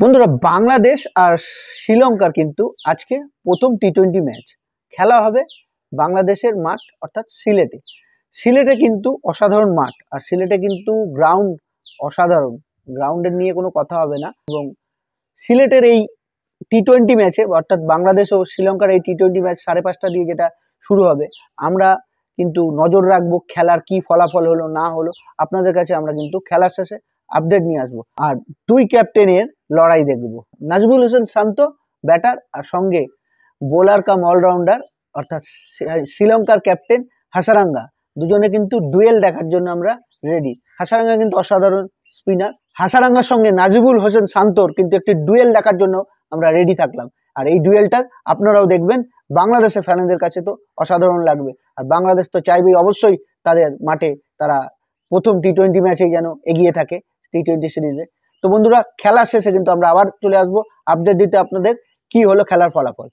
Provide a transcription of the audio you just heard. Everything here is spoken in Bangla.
বন্ধুরা বাংলাদেশ আর শ্রীলঙ্কার কিন্তু আজকে প্রথম টি টোয়েন্টি ম্যাচ খেলা হবে বাংলাদেশের মাঠ অর্থাৎ সিলেটে সিলেটে কিন্তু অসাধারণ মাঠ আর সিলেটে কিন্তু গ্রাউন্ড অসাধারণ গ্রাউন্ডের নিয়ে কোনো কথা হবে না এবং সিলেটের এই টি টোয়েন্টি ম্যাচে অর্থাৎ বাংলাদেশ ও শ্রীলঙ্কার এই টি টোয়েন্টি ম্যাচ সাড়ে পাঁচটা দিয়ে যেটা শুরু হবে আমরা কিন্তু নজর রাখবো খেলার কি ফলাফল হলো না হলো আপনাদের কাছে আমরা কিন্তু খেলার শেষে আপডেট নিয়ে আসবো আর দুই ক্যাপ্টেনের লড়াই দেখব নাজমুল হোসেন শান্ত ব্যাটার আর সঙ্গে বোলার কাম অলরাউন্ডার অর্থাৎ শ্রীলঙ্কার ক্যাপ্টেন হাসারাঙ্গা দুজনে কিন্তু ডুয়েল দেখার জন্য আমরা রেডি হাসারাঙ্গা কিন্তু অসাধারণ স্পিনার হাসারাঙ্গার সঙ্গে নাজিবুল হোসেন শান্তর কিন্তু একটি ডুয়েল দেখার জন্য আমরা রেডি থাকলাম আর এই ডুয়েলটা আপনারাও দেখবেন বাংলাদেশের ফ্যানদের কাছে তো অসাধারণ লাগবে আর বাংলাদেশ তো চাইবেই অবশ্যই তাদের মাঠে তারা প্রথম টি টোয়েন্টি ম্যাচেই যেন এগিয়ে থাকে টি টোয়েন্টি সিরিজে তো বন্ধুরা খেলা শেষে কিন্তু আমরা আবার চলে আসবো আপডেট দিতে আপনাদের কি হলো খেলার ফলাফল